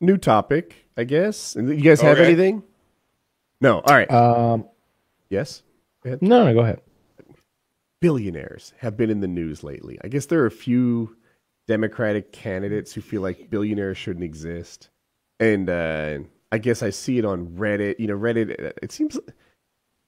new topic, I guess. you guys have okay. anything? No. All right. Um, yes. No, no, go ahead. Billionaires have been in the news lately. I guess there are a few Democratic candidates who feel like billionaires shouldn't exist, and uh, I guess I see it on Reddit. You know, Reddit. Uh, it seems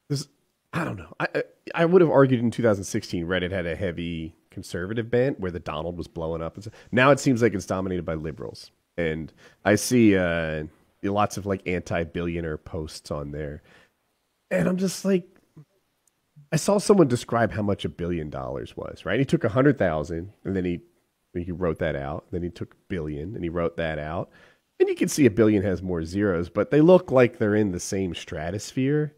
there's. I don't know. I I would have argued in 2016 Reddit had a heavy conservative bent where the Donald was blowing up. Now it seems like it's dominated by liberals and I see uh, lots of like anti-billionaire posts on there, and I'm just like, I saw someone describe how much a billion dollars was. Right, he took a hundred thousand, and then he he wrote that out. Then he took billion, and he wrote that out. And you can see a billion has more zeros, but they look like they're in the same stratosphere.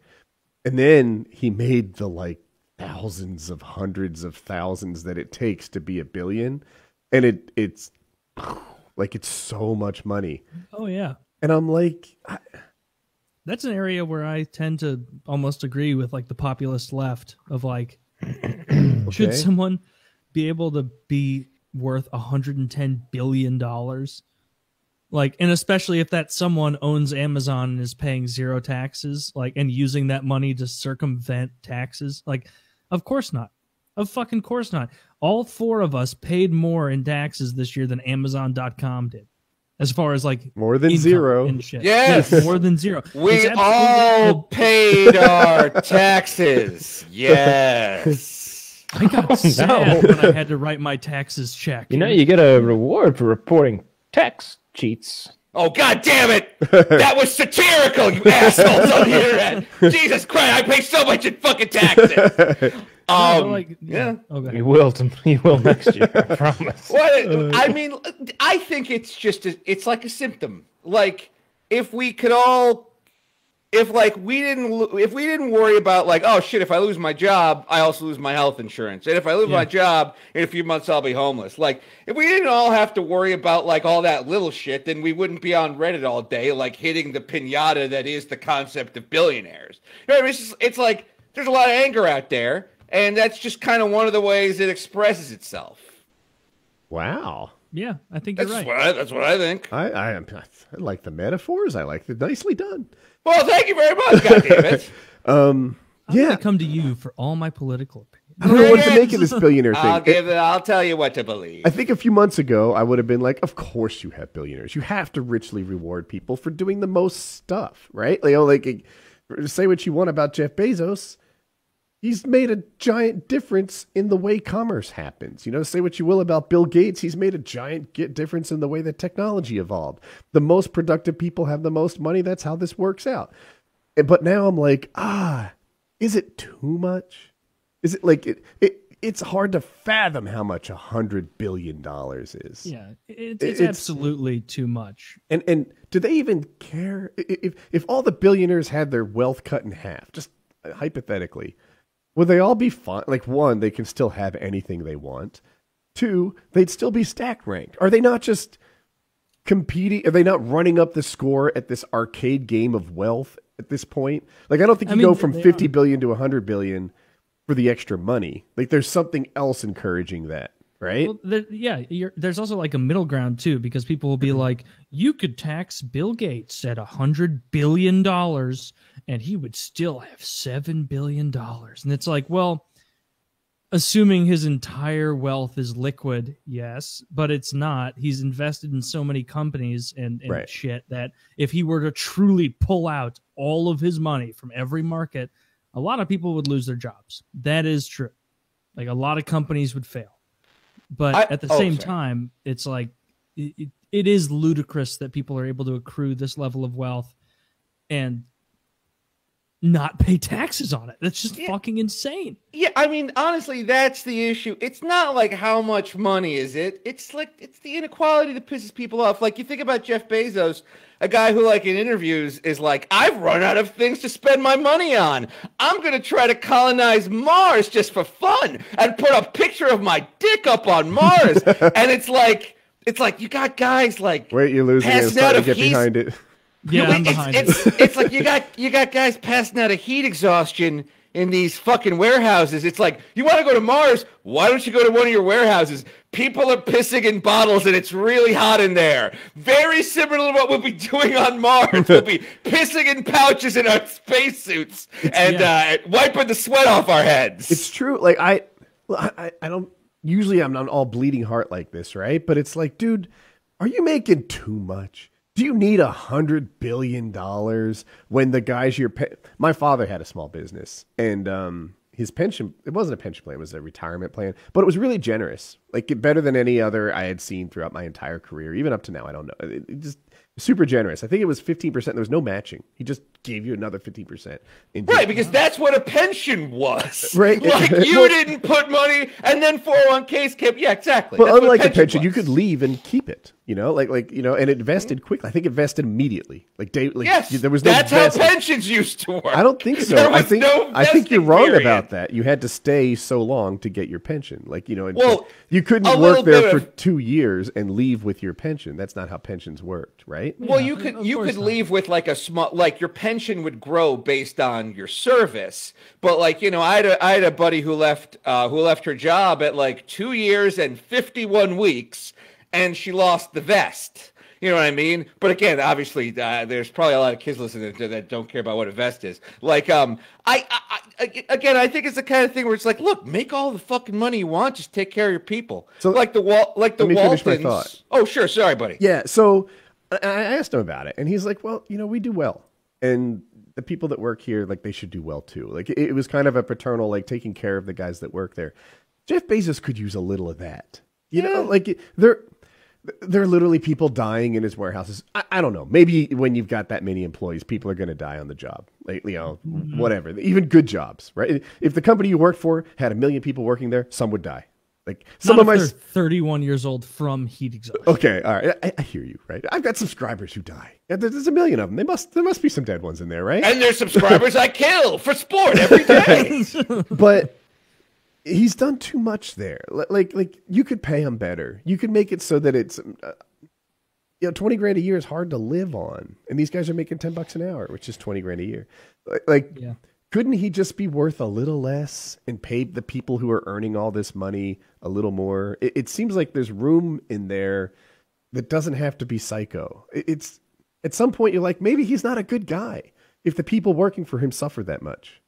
And then he made the like thousands of hundreds of thousands that it takes to be a billion, and it it's like it's so much money. Oh yeah. And I'm like, I... that's an area where I tend to almost agree with like the populist left of like, okay. should someone be able to be worth 110 billion dollars? Like, and especially if that someone owns Amazon and is paying zero taxes, like, and using that money to circumvent taxes, like, of course not. Of fucking course not. All four of us paid more in taxes this year than Amazon.com did. As far as like more than zero shit. Yes. more than zero. We all paid our taxes. Yes. I got oh, sad no. when I had to write my taxes check. You know, you get a reward for reporting tax cheats. Oh God damn it! That was satirical, you assholes on the internet. Jesus Christ! I pay so much in fucking taxes. Um, yeah. Oh, you will. you will next year. I promise. What? Uh. I mean, I think it's just a, it's like a symptom. Like if we could all if like we didn't if we didn't worry about like oh shit if I lose my job I also lose my health insurance and if I lose yeah. my job in a few months I'll be homeless like if we didn't all have to worry about like all that little shit then we wouldn't be on Reddit all day like hitting the pinata that is the concept of billionaires you know it's just, it's like there's a lot of anger out there and that's just kind of one of the ways it expresses itself. Wow. Yeah, I think that's you're right. What I, that's what I think. I, I, am, I like the metaphors. I like the nicely done. Well, thank you very much. God damn it. Um, i yeah, come to you for all my political opinions. I don't know what to make of this billionaire thing. I'll, give it, I'll tell you what to believe. I think a few months ago, I would have been like, "Of course you have billionaires. You have to richly reward people for doing the most stuff, right? You know, like say what you want about Jeff Bezos, he's made a giant difference in the way commerce happens. You know, say what you will about Bill Gates, he's made a giant difference in the way that technology evolved. The most productive people have the most money. That's how this works out. But now I'm like, ah, is it too much? Is it like it? it it's hard to fathom how much a hundred billion dollars is. Yeah, it's, it's, it's absolutely too much. And and do they even care if if all the billionaires had their wealth cut in half? Just uh, hypothetically, would they all be fine? Like, one, they can still have anything they want. Two, they'd still be stack ranked. Are they not just competing? Are they not running up the score at this arcade game of wealth at this point? Like, I don't think you I mean, go from fifty are. billion to 100 billion for the extra money. Like, there's something else encouraging that right? Well, there, yeah, there's also like a middle ground too, because people will be mm-hmm. like, you could tax Bill Gates at a hundred billion dollars, and he would still have seven billion dollars, and it's like, well, assuming his entire wealth is liquid, yes, but it's not. He's invested in so many companies and, and right. shit that if he were to truly pull out all of his money from every market, a lot of people would lose their jobs. That is true. Like a lot of companies would fail but I, at the oh, same sorry. time, it's like it, it is ludicrous that people are able to accrue this level of wealth and not pay taxes on it. That's just yeah. fucking insane. Yeah, I mean, honestly, that's the issue. It's not like how much money is it? It's like it's the inequality that pisses people off. Like you think about Jeff Bezos, a guy who like in interviews is like, "I've run out of things to spend my money on. I'm going to try to colonize Mars just for fun and put a picture of my dick up on Mars." and it's like it's like you got guys like Wait, you're losing it. It's starting to get behind it. Yeah, I'm behind it's, it. it's, it's like you got you got guys passing out of heat exhaustion in these fucking warehouses. It's like you want to go to Mars. Why don't you go to one of your warehouses? People are pissing in bottles, and it's really hot in there. Very similar to what we'll be doing on Mars. we'll be pissing in pouches in our spacesuits and yeah. uh, wiping the sweat off our heads. It's true. Like I, I, I don't. Usually, I'm not all bleeding heart like this, right? But it's like, dude, are you making too much? Do you need a hundred billion dollars when the guys you're? Pe- My father had a small business, and um, his pension it wasn't a pension plan it was a retirement plan but it was really generous like better than any other i had seen throughout my entire career even up to now i don't know it, it just super generous. I think it was 15%. There was no matching. He just gave you another 15%. In- right, because that's what a pension was. Right. Like you well, didn't put money and then 401ks kept. Yeah, exactly. Well, unlike pension pension, was. you could leave and keep it, you know, like, like, you know, and it vested mm-hmm. quickly. I think it vested immediately. Like, day, like yes, there was no That's vested. how pensions used to work. I don't think so. I think, no I think you're wrong period. about that. You had to stay so long to get your pension. Like, you know, well, you couldn't work there for of... two years and leave with your pension. That's not how pensions worked, right? right? Well, yeah, you could you could not. leave with like a small like your pension would grow based on your service. But like, you know, I had a I had a buddy who left uh who left her job at like 2 years and 51 weeks and she lost the vest. You know what I mean? But again, obviously, uh, there's probably a lot of kids listening to that don't care about what a vest is. Like, um, I, I, I, again, I think it's the kind of thing where it's like, look, make all the fucking money you want, just take care of your people. So, like the wall, like the Waltons. Oh, sure, sorry, buddy. Yeah. So I asked him about it, and he's like, "Well, you know, we do well, and the people that work here, like, they should do well too. Like, it, it was kind of a paternal, like, taking care of the guys that work there. Jeff Bezos could use a little of that, you yeah. know. Like, there, there are literally people dying in his warehouses. I, I, don't know. Maybe when you've got that many employees, people are going to die on the job. Like, you know, mm-hmm. whatever. Even good jobs, right? If the company you worked for had a million people working there, some would die. Like some Not of my they're 31 years old from heat exhaustion. Okay, all right. I, I, hear you, right? I've got subscribers who die. There's a million of them. They must there must be some dead ones in there, right? And there's subscribers I kill for sport every day. but he's done too much there. Like like you could pay him better. You could make it so that it's uh, you know, 20 grand a year is hard to live on. And these guys are making 10 bucks an hour, which is 20 grand a year. Like, yeah couldn't he just be worth a little less and pay the people who are earning all this money a little more? It, it seems like there's room in there that doesn't have to be psycho. It, it's at some point you're like, maybe he's not a good guy if the people working for him suffer that much.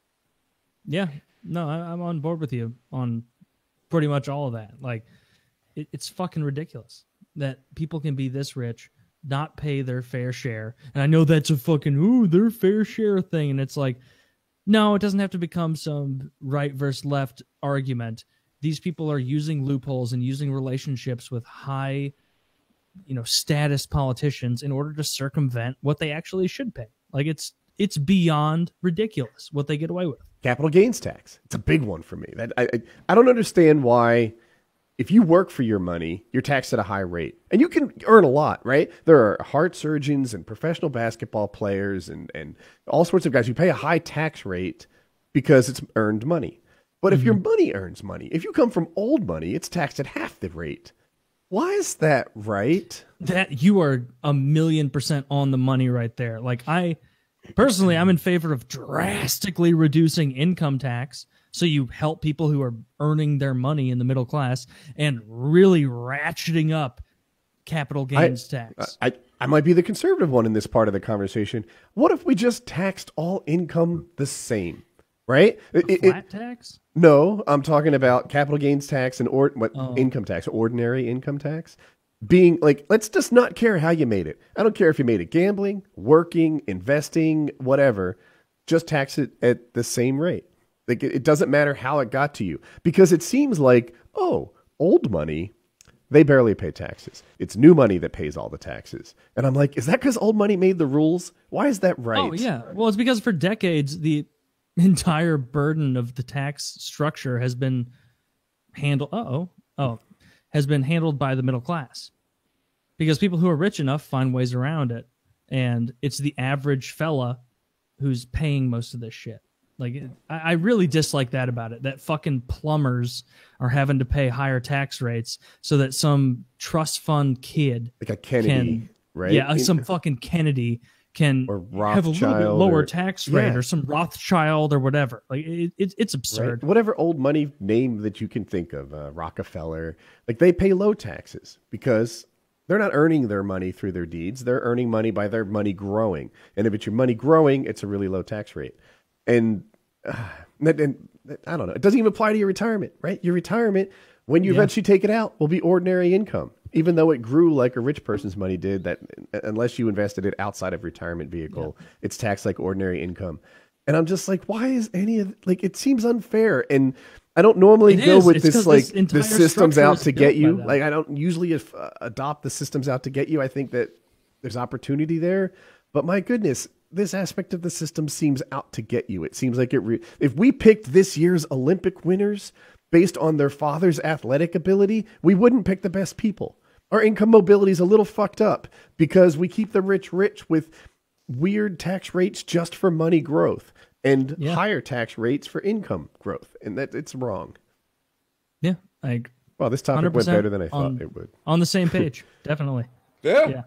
Yeah, no, I, am on board with you on pretty much all of that. Like, it, it's fucking ridiculous that people can be this rich, not pay their fair share. And I know that's a fucking ooh, their fair share thing, and it's like no, it doesn't have to become some right versus left argument. These people are using loopholes and using relationships with high, you know, status politicians in order to circumvent what they actually should pay. Like it's it's beyond ridiculous what they get away with. Capital gains tax. It's a big one for me. That I I, I don't understand why if you work for your money, you're taxed at a high rate. And you can earn a lot, right? There are heart surgeons and professional basketball players and, and all sorts of guys who pay a high tax rate because it's earned money. But mm-hmm. if your mm-hmm. money earns money, if you come from old money, it's taxed at half the rate. Why is that right? That you are a million percent on the money right there. Like I personally I'm in favor of drastically reducing income tax so you help people who are earning their money in the middle class and really ratcheting up capital gains I, tax. I, I, I might be the conservative one in this part of the conversation. What if we just taxed all income the same? Right? It, flat it, tax? No, I'm talking about capital gains tax and or what oh. income tax, ordinary income tax being like, let's just not care how you made it. I don't care if you made it gambling, working, investing, whatever. Just tax it at the same rate. Like it doesn't matter how it got to you because it seems like, oh, old money, they barely pay taxes. It's new money that pays all the taxes. And I'm like, is that because old money made the rules? Why is that right? Oh, yeah. Well, it's because for decades, the entire burden of the tax structure has been handled. oh. Oh. Has been handled by the middle class because people who are rich enough find ways around it. And it's the average fella who's paying most of this shit. Like I, I really dislike that about it. That fucking plumbers are having to pay higher tax rates so that some trust fund kid, like a Kennedy, can, right? Yeah, uh, some fucking Kennedy can have a little bit lower or, tax rate yeah. or some Rothschild or whatever. Like it, it it's absurd. Right? Whatever old money name that you can think of, uh, Rockefeller, like they pay low taxes because they're not earning their money through their deeds. They're earning money by their money growing. And if it's your money growing, it's a really low tax rate and uh, and I don't know. It doesn't even apply to your retirement, right? Your retirement, when you yeah. eventually take it out, will be ordinary income, even though it grew like a rich person's money did. That uh, unless you invested it outside of retirement vehicle, yeah. it's taxed like ordinary income. And I'm just like, why is any of like? It seems unfair and. I don't normally it go is. with it's this like this the systems out to get you. Like I don't usually if, uh, adopt the systems out to get you. I think that there's opportunity there, but my goodness, this aspect of the system seems out to get you. It seems like it. Re- if we picked this year's Olympic winners based on their father's athletic ability, we wouldn't pick the best people. Our income mobility is a little fucked up because we keep the rich rich with weird tax rates just for money growth and yeah. higher tax rates for income growth, and that it's wrong. Yeah, I. Well, this topic went better than I thought on, it would. On the same page, definitely. Yeah. Yeah.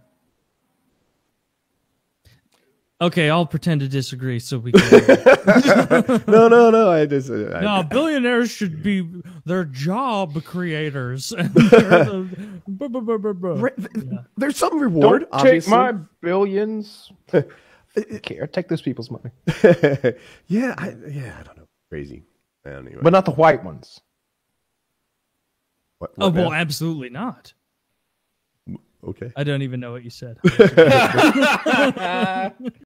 Okay, I'll pretend to disagree so we can. no, no, no. I just I, no, billionaires should be their job creators. There's some reward. Don't obviously. take my billions. care. Take those people's money. yeah, I, yeah. I don't know. Crazy. Anyway. But not the white ones. What, oh, what oh well, absolutely not. Okay. I don't even know what you said.